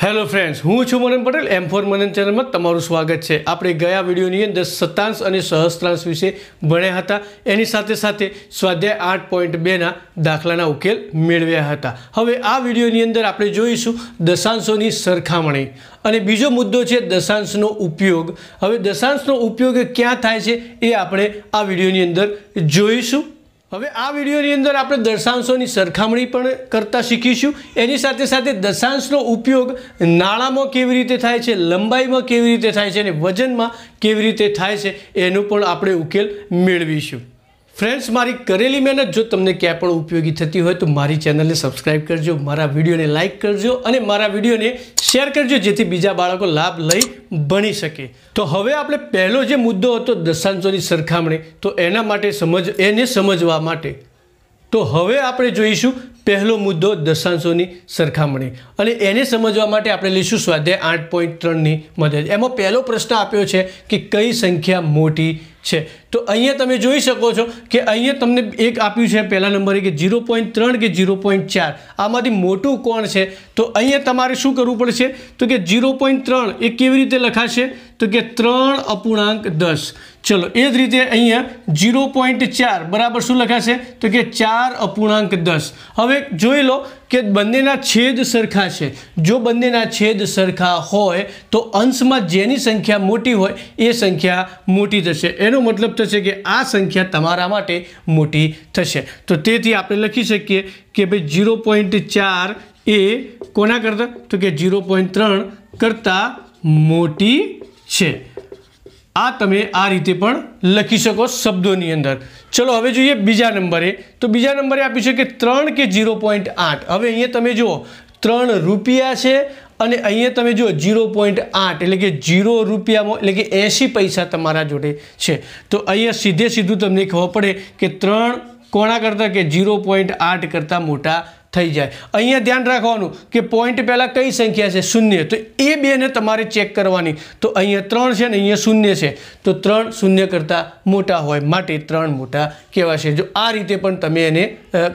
hello friends હું છું મનન પટેલ એમ four મનન ચેનલમાં તમારું સ્વાગત છે આપણે ગયા વિડીયોની અંદર સત્તાંશ અને સહસ્ત્રાંશ વિશે ભણ્યા હતા એની સાથે સાથે સ્વાધ્યાય આઠ પોઈન્ટ બેના દાખલાના ઉકેલ મેળવ્યા હતા હવે આ વિડીયોની અંદર આપણે જોઈશું દશાંશોની સરખામણી અને બીજો મુદ્દો છે દશાંશનો ઉપયોગ હવે દશાંશનો ઉપયોગ ક્યાં થાય છે એ આપણે આ વિડીયોની અંદર જોઈશું હવે આ વિડીયોની અંદર આપણે દશાંશોની સરખામણી પણ કરતાં શીખીશું એની સાથે સાથે દશાંશનો ઉપયોગ નાણાંમાં કેવી રીતે થાય છે લંબાઈમાં કેવી રીતે થાય છે અને વજનમાં કેવી રીતે થાય છે એનો પણ આપણે ઉકેલ મેળવીશું ફ્રેન્ડ્સ મારી કરેલી મહેનત જો તમને ક્યાં પણ ઉપયોગી થતી હોય તો મારી ચેનલને સબસ્ક્રાઈબ કરજો મારા વિડીયોને લાઇક કરજો અને મારા વિડીયોને શેર કરજો જેથી બીજા બાળકો લાભ લઈ ભણી શકે તો હવે આપણે પહેલો જે મુદ્દો હતો દશાંશોની સરખામણી તો એના માટે સમજ એને સમજવા માટે તો હવે આપણે જોઈશું પહેલો મુદ્દો દશાંશોની સરખામણી અને એને સમજવા માટે આપણે લઈશું સ્વાધ્યાય આઠ પોઈન્ટ ત્રણની મદદ એમાં પહેલો પ્રશ્ન આપ્યો છે કે કઈ સંખ્યા મોટી છે તો અહીંયા તમે જોઈ શકો છો કે અહીંયા તમને એક આપ્યું છે પહેલા નંબરે કે ઝીરો પોઈન્ટ ત્રણ કે ઝીરો પોઈન્ટ ચાર આમાંથી મોટું કોણ છે તો અહીંયા તમારે શું કરવું પડશે તો કે ઝીરો પોઈન્ટ ત્રણ એ કેવી રીતે લખાશે તો કે ત્રણ અપૂર્ણાંક દસ ચલો એ જ રીતે અહીંયા ઝીરો પોઈન્ટ ચાર બરાબર શું લખાશે તો કે ચાર અપૂર્ણાંક દસ હવે જોઈ લો કે બંનેના છેદ સરખા છે જો બંનેના છેદ સરખા હોય તો અંશમાં જેની સંખ્યા મોટી હોય એ સંખ્યા મોટી થશે એનો મતલબ થશે કે આ સંખ્યા તમારા માટે મોટી થશે તો તેથી આપણે લખી શકીએ કે ભાઈ ઝીરો પોઈન્ટ ચાર એ કોના કરતાં તો કે ઝીરો પોઈન્ટ ત્રણ કરતાં મોટી છે આ તમે આ રીતે પણ લખી શકો શબ્દોની અંદર ચલો હવે જોઈએ બીજા નંબરે તો બીજા નંબરે આપ્યું છે કે ત્રણ કે ઝીરો પોઈન્ટ આઠ હવે અહીંયા તમે જુઓ ત્રણ રૂપિયા છે અને અહીંયા તમે જુઓ ઝીરો પોઈન્ટ આઠ એટલે કે ઝીરો રૂપિયામાં એટલે કે એંશી પૈસા તમારા જોડે છે તો અહીંયા સીધે સીધું તમને ખબર પડે કે ત્રણ કોણા કરતાં કે ઝીરો પોઈન્ટ આઠ કરતાં મોટા થઈ જાય અહીંયા ધ્યાન રાખવાનું કે પોઈન્ટ પહેલાં કઈ સંખ્યા છે શૂન્ય તો એ બેને તમારે ચેક કરવાની તો અહીંયા ત્રણ છે ને અહીંયા શૂન્ય છે તો ત્રણ શૂન્ય કરતાં મોટા હોય માટે ત્રણ મોટા કહેવાશે જો આ રીતે પણ તમે એને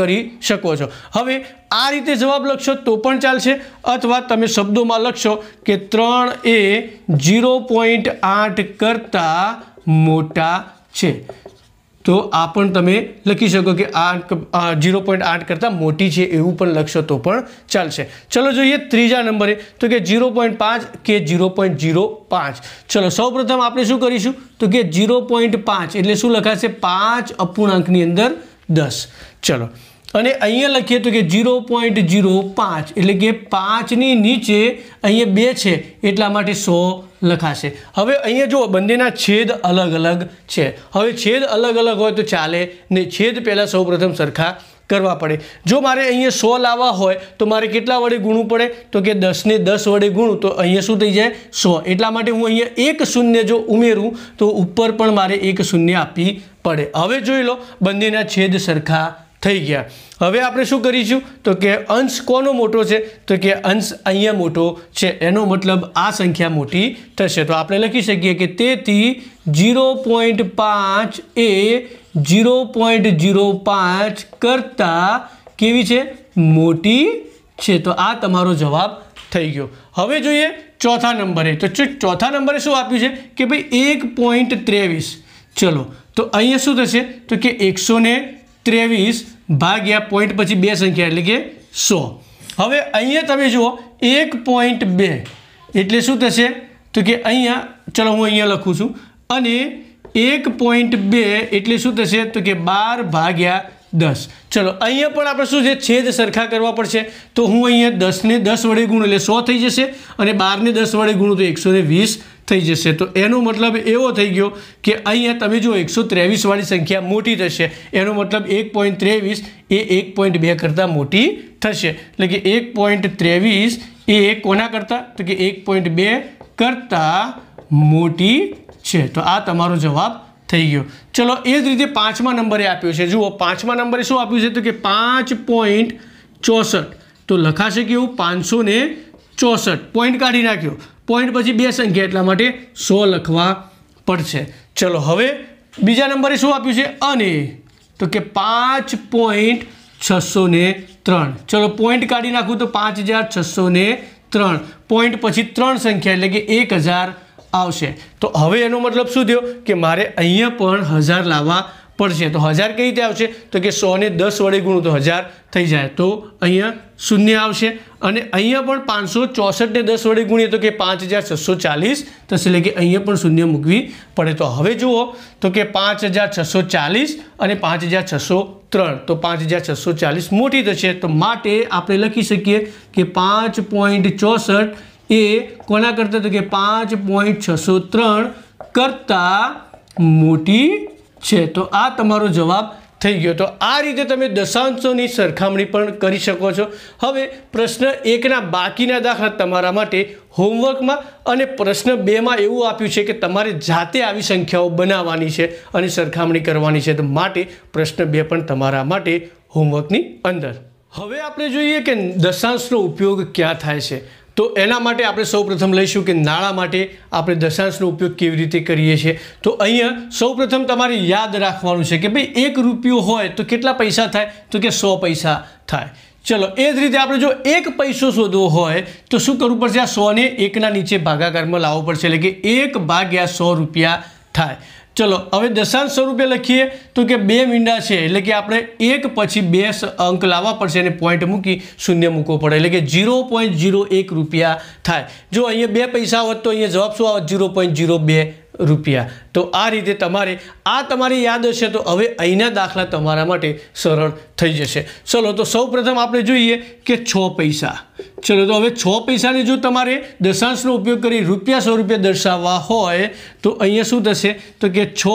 કરી શકો છો હવે આ રીતે જવાબ લખશો તો પણ ચાલશે અથવા તમે શબ્દોમાં લખશો કે ત્રણ એ ઝીરો પોઈન્ટ આઠ કરતાં મોટા છે તો આ પણ તમે લખી શકો કે આ ઝીરો પોઈન્ટ આઠ કરતાં મોટી છે એવું પણ લખશો તો પણ ચાલશે ચલો જોઈએ ત્રીજા નંબરે તો કે ઝીરો પોઈન્ટ પાંચ કે ઝીરો પોઈન્ટ ઝીરો પાંચ ચલો સૌપ્રથમ આપણે શું કરીશું તો કે ઝીરો પોઈન્ટ પાંચ એટલે શું લખાશે પાંચ અપૂર્ણાંકની અંદર દસ ચલો અને અહીંયા લખીએ તો કે ઝીરો પોઈન્ટ ઝીરો પાંચ એટલે કે પાંચની નીચે અહીંયા બે છે એટલા માટે સો લખાશે હવે અહીંયા જુઓ બંનેના છેદ અલગ અલગ છે હવે છેદ અલગ અલગ હોય તો ચાલે ને છેદ પહેલાં સૌપ્રથમ સરખા કરવા પડે જો મારે અહીંયા સો લાવવા હોય તો મારે કેટલા વડે ગુણવું પડે તો કે દસને દસ વડે ગુણું તો અહીંયા શું થઈ જાય સો એટલા માટે હું અહીંયા એક શૂન્ય જો ઉમેરું તો ઉપર પણ મારે એક શૂન્ય આપવી પડે હવે જોઈ લો બંનેના છેદ સરખા થઈ ગયા હવે આપણે શું કરીશું તો કે અંશ કોનો મોટો છે તો કે અંશ અહીંયા મોટો છે એનો મતલબ આ સંખ્યા મોટી થશે તો આપણે લખી શકીએ કે તેથી જીરો પોઈન્ટ પાંચ એ જીરો પોઈન્ટ જીરો પાંચ કરતાં કેવી છે મોટી છે તો આ તમારો જવાબ થઈ ગયો હવે જોઈએ ચોથા નંબરે તો ચોથા નંબરે શું આપ્યું છે કે ભાઈ એક પોઈન્ટ ત્રેવીસ ચલો તો અહીંયા શું થશે તો કે એકસો ત્રેવીસ ભાગ્યા પોઈન્ટ પછી બે સંખ્યા એટલે કે સો હવે અહીંયા તમે જુઓ એક પોઈન્ટ બે એટલે શું થશે તો કે અહીંયા ચલો હું અહીંયા લખું છું અને એક પોઈન્ટ બે એટલે શું થશે તો કે બાર ભાગ્યા દસ ચલો અહીંયા પણ આપણે શું છે છેદ સરખા કરવા પડશે તો હું અહીંયા દસને દસ વડે ગુણ એટલે સો થઈ જશે અને બારને દસ વડે ગુણું તો એકસો વીસ થઈ જશે તો એનો મતલબ એવો થઈ ગયો કે અહીંયા તમે જો એકસો ત્રેવીસવાળી સંખ્યા મોટી થશે એનો મતલબ એક પોઈન્ટ ત્રેવીસ એ એક પોઈન્ટ બે કરતાં મોટી થશે એટલે કે એક પોઈન્ટ ત્રેવીસ એ કોના કરતાં તો કે એક પોઈન્ટ બે કરતાં મોટી છે તો આ તમારો જવાબ થઈ ગયો ચલો એ જ રીતે પાંચમા નંબરે આપ્યો છે જુઓ પાંચમા નંબરે શું આપ્યું છે તો કે પાંચ પોઈન્ટ ચોસઠ તો લખાશે કેવું પાંચસો ને ચોસઠ પોઈન્ટ કાઢી નાખ્યો પોઈન્ટ પછી બે સંખ્યા એટલા માટે સો લખવા પડશે ચલો હવે બીજા નંબરે શું આપ્યું છે અને તો કે પાંચ પોઈન્ટ છસો ત્રણ ચલો પોઈન્ટ કાઢી નાખું તો પાંચ હજાર છસો ને ત્રણ પોઈન્ટ પછી ત્રણ સંખ્યા એટલે કે એક હજાર આવશે તો હવે એનો મતલબ શું થયો કે મારે અહીંયા પણ હજાર લાવવા પડશે તો હજાર કઈ રીતે આવશે તો કે સોને દસ વડે ગુણું તો હજાર થઈ જાય તો અહીંયા શૂન્ય આવશે અને અહીંયા પણ પાંચસો ચોસઠને દસ વડે ગુણીએ તો કે પાંચ હજાર છસો ચાલીસ થશે એટલે કે અહીંયા પણ શૂન્ય મૂકવી પડે તો હવે જુઓ તો કે પાંચ હજાર છસો ચાલીસ અને પાંચ હજાર છસો ત્રણ તો પાંચ હજાર છસો ચાલીસ મોટી થશે તો માટે આપણે લખી શકીએ કે પાંચ પોઈન્ટ ચોસઠ એ કોના કરતાં તો કે પાંચ પોઈન્ટ છસો ત્રણ કરતાં મોટી છે તો આ તમારો જવાબ થઈ ગયો તો આ રીતે તમે દશાંશોની સરખામણી પણ કરી શકો છો હવે પ્રશ્ન એકના બાકીના દાખલા તમારા માટે હોમવર્કમાં અને પ્રશ્ન બેમાં એવું આપ્યું છે કે તમારે જાતે આવી સંખ્યાઓ બનાવવાની છે અને સરખામણી કરવાની છે તો માટે પ્રશ્ન બે પણ તમારા માટે હોમવર્કની અંદર હવે આપણે જોઈએ કે દશાંશનો ઉપયોગ ક્યાં થાય છે તો એના માટે આપણે સૌપ્રથમ લઈશું કે નાણાં માટે આપણે દશાંશનો ઉપયોગ કેવી રીતે કરીએ છીએ તો અહીંયા સૌપ્રથમ તમારે યાદ રાખવાનું છે કે ભાઈ એક રૂપિયો હોય તો કેટલા પૈસા થાય તો કે સો પૈસા થાય ચલો એ જ રીતે આપણે જો એક પૈસો શોધવો હોય તો શું કરવું પડશે આ સોને એકના નીચે ભાગાકારમાં લાવવો પડશે એટલે કે એક ભાગ્યા સો રૂપિયા થાય ચલો હવે દશાંશ સ્વરૂપે લખીએ તો કે બે મીંડા છે એટલે કે આપણે એક પછી બે અંક લાવવા પડશે અને પોઈન્ટ મૂકી શૂન્ય મૂકવો પડે એટલે કે ઝીરો પોઈન્ટ ઝીરો એક રૂપિયા થાય જો અહીંયા બે પૈસા હોત તો અહીંયા જવાબ શું આવત ઝીરો પોઈન્ટ ઝીરો બે રૂપિયા તો આ રીતે તમારે આ તમારી યાદ હશે તો હવે અહીંના દાખલા તમારા માટે સરળ થઈ જશે ચલો તો સૌપ્રથમ આપણે જોઈએ કે છ પૈસા ચલો તો હવે છ પૈસાને જો તમારે દશાંશનો ઉપયોગ કરી રૂપિયા સો રૂપિયા દર્શાવવા હોય તો અહીંયા શું થશે તો કે છ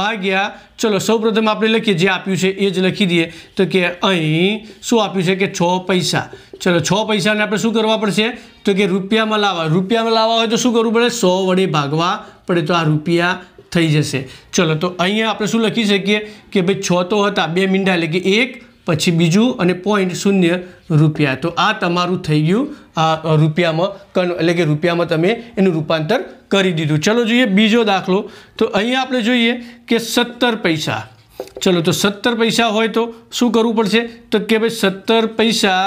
ભાગ્યા ચલો સૌપ્રથમ આપણે લખીએ જે આપ્યું છે એ જ લખી દઈએ તો કે અહીં શું આપ્યું છે કે છ પૈસા ચલો છ પૈસાને આપણે શું કરવા પડશે તો કે રૂપિયામાં લાવવા રૂપિયામાં લાવવા હોય તો શું કરવું પડે સો વડે ભાગવા પડે તો આ રૂપિયા થઈ જશે ચલો તો અહીંયા આપણે શું લખી શકીએ કે ભાઈ છ તો હતા બે મીંડા એટલે કે એક પછી બીજું અને પોઈન્ટ શૂન્ય રૂપિયા તો આ તમારું થઈ ગયું આ રૂપિયામાં કન એટલે કે રૂપિયામાં તમે એનું રૂપાંતર કરી દીધું ચલો જોઈએ બીજો દાખલો તો અહીંયા આપણે જોઈએ કે સત્તર પૈસા ચલો તો સત્તર પૈસા હોય તો શું કરવું પડશે તો કે ભાઈ સત્તર પૈસા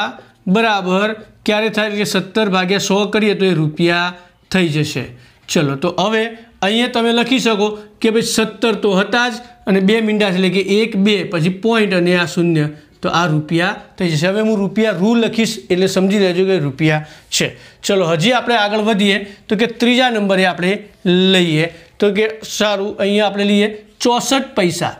બરાબર ક્યારે થાય કે સત્તર ભાગ્યા સો કરીએ તો એ રૂપિયા થઈ જશે ચલો તો હવે અહીંયા તમે લખી શકો કે ભાઈ સત્તર તો હતા જ અને બે મીંડા એટલે કે એક બે પછી પોઈન્ટ અને આ શૂન્ય તો આ રૂપિયા થઈ જશે હવે હું રૂપિયા રૂ લખીશ એટલે સમજી લેજો કે રૂપિયા છે ચલો હજી આપણે આગળ વધીએ તો કે ત્રીજા નંબરે આપણે લઈએ તો કે સારું અહીંયા આપણે લઈએ ચોસઠ પૈસા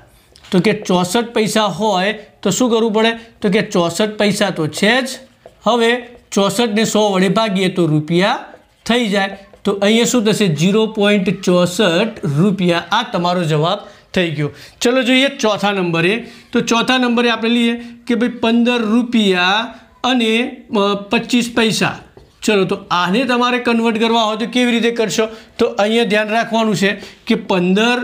તો કે ચોસઠ પૈસા હોય તો શું કરવું પડે તો કે ચોસઠ પૈસા તો છે જ હવે ચોસઠને સો વડે ભાગીએ તો રૂપિયા થઈ જાય તો અહીંયા શું થશે ઝીરો પોઈન્ટ ચોસઠ રૂપિયા આ તમારો જવાબ થઈ ગયો ચલો જોઈએ ચોથા નંબરે તો ચોથા નંબરે આપણે લઈએ કે ભાઈ પંદર રૂપિયા અને પચીસ પૈસા ચલો તો આને તમારે કન્વર્ટ કરવા હોય તો કેવી રીતે કરશો તો અહીંયા ધ્યાન રાખવાનું છે કે પંદર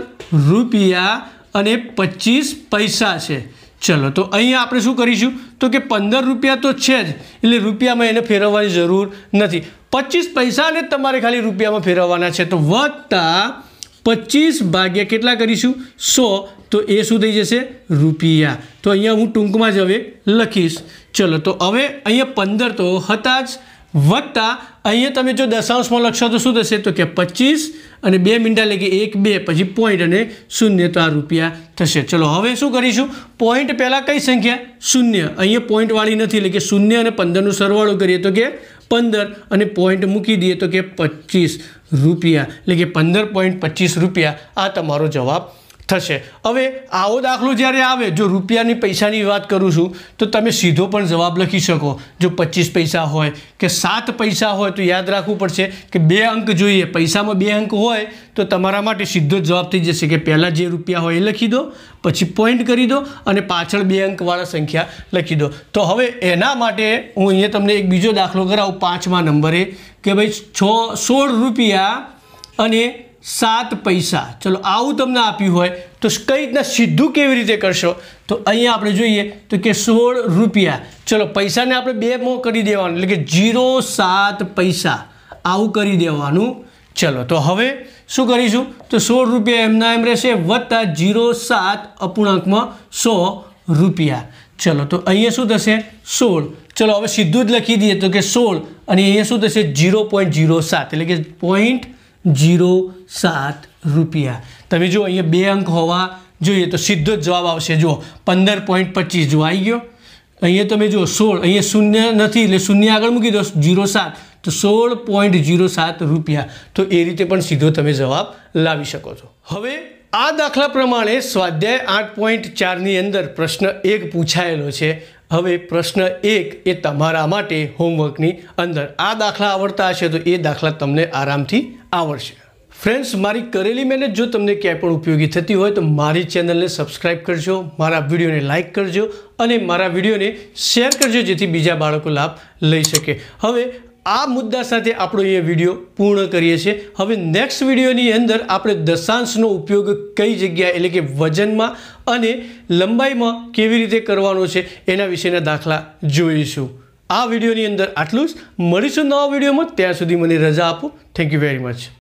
રૂપિયા અને પચીસ પૈસા છે ચલો તો અહીંયા આપણે શું કરીશું તો કે પંદર રૂપિયા તો છે જ એટલે રૂપિયામાં એને ફેરવવાની જરૂર નથી પચીસ પૈસાને જ તમારે ખાલી રૂપિયામાં ફેરવવાના છે તો વત્તા પચીસ ભાગ્યા કેટલા કરીશું સો તો એ શું થઈ જશે રૂપિયા તો અહીંયા હું ટૂંકમાં જ હવે લખીશ ચલો તો હવે અહીંયા પંદર તો હતા જ વત્તા અહીંયા તમે જો દશાંશમાં લખશો તો શું થશે તો કે પચીસ અને બે મિનિટ એટલે કે એક બે પછી પોઈન્ટ અને શૂન્ય તો આ રૂપિયા થશે ચલો હવે શું કરીશું પોઈન્ટ પહેલાં કઈ સંખ્યા શૂન્ય અહીંયા પોઈન્ટવાળી નથી એટલે કે શૂન્ય અને પંદરનું સરવાળો કરીએ તો કે પંદર અને પોઈન્ટ મૂકી દઈએ તો કે પચીસ રૂપિયા એટલે કે પંદર પોઈન્ટ પચીસ રૂપિયા આ તમારો જવાબ થશે હવે આવો દાખલો જ્યારે આવે જો રૂપિયાની પૈસાની વાત કરું છું તો તમે સીધો પણ જવાબ લખી શકો જો પચીસ પૈસા હોય કે સાત પૈસા હોય તો યાદ રાખવું પડશે કે બે અંક જોઈએ પૈસામાં બે અંક હોય તો તમારા માટે સીધો જ જવાબ થઈ જશે કે પહેલાં જે રૂપિયા હોય એ લખી દો પછી પોઈન્ટ કરી દો અને પાછળ બે અંકવાળા સંખ્યા લખી દો તો હવે એના માટે હું અહીંયા તમને એક બીજો દાખલો કરાવું પાંચમા નંબરે કે ભાઈ છ સોળ રૂપિયા અને સાત પૈસા ચલો આવું તમને આપ્યું હોય તો કઈ રીતના સીધું કેવી રીતે કરશો તો અહીંયા આપણે જોઈએ તો કે સોળ રૂપિયા ચલો પૈસાને આપણે બે મો કરી દેવાનું એટલે કે ઝીરો સાત પૈસા આવું કરી દેવાનું ચલો તો હવે શું કરીશું તો સોળ રૂપિયા એમના એમ રહેશે વત્તા જીરો સાત અપૂર્ણાંકમાં સો રૂપિયા ચલો તો અહીંયા શું થશે સોળ ચલો હવે સીધું જ લખી દઈએ તો કે સોળ અને અહીંયા શું થશે જીરો પોઈન્ટ જીરો સાત એટલે કે પોઈન્ટ જીરો સાત રૂપિયા તમે જો અહીંયા બે અંક હોવા જોઈએ તો સીધો જ જવાબ આવશે જુઓ પંદર પોઈન્ટ પચીસ જો આવી ગયો અહીંયા તમે જુઓ સોળ અહીંયા શૂન્ય નથી એટલે શૂન્ય આગળ મૂકી દો જીરો સાત તો સોળ પોઈન્ટ જીરો સાત રૂપિયા તો એ રીતે પણ સીધો તમે જવાબ લાવી શકો છો હવે આ દાખલા પ્રમાણે સ્વાધ્યાય આઠ પોઈન્ટ ચારની અંદર પ્રશ્ન એક પૂછાયેલો છે હવે પ્રશ્ન એક એ તમારા માટે હોમવર્કની અંદર આ દાખલા આવડતા હશે તો એ દાખલા તમને આરામથી આવડશે ફ્રેન્ડ્સ મારી કરેલી મહેનત જો તમને ક્યાંય પણ ઉપયોગી થતી હોય તો મારી ચેનલને સબસ્ક્રાઇબ કરજો મારા વિડીયોને લાઇક કરજો અને મારા વિડીયોને શેર કરજો જેથી બીજા બાળકો લાભ લઈ શકે હવે આ મુદ્દા સાથે આપણો એ વિડીયો પૂર્ણ કરીએ છીએ હવે નેક્સ્ટ વિડીયોની અંદર આપણે દશાંશનો ઉપયોગ કઈ જગ્યા એટલે કે વજનમાં અને લંબાઈમાં કેવી રીતે કરવાનો છે એના વિશેના દાખલા જોઈશું આ વિડીયોની અંદર આટલું જ મળીશું નવા વિડીયોમાં ત્યાં સુધી મને રજા આપો થેન્ક યુ વેરી મચ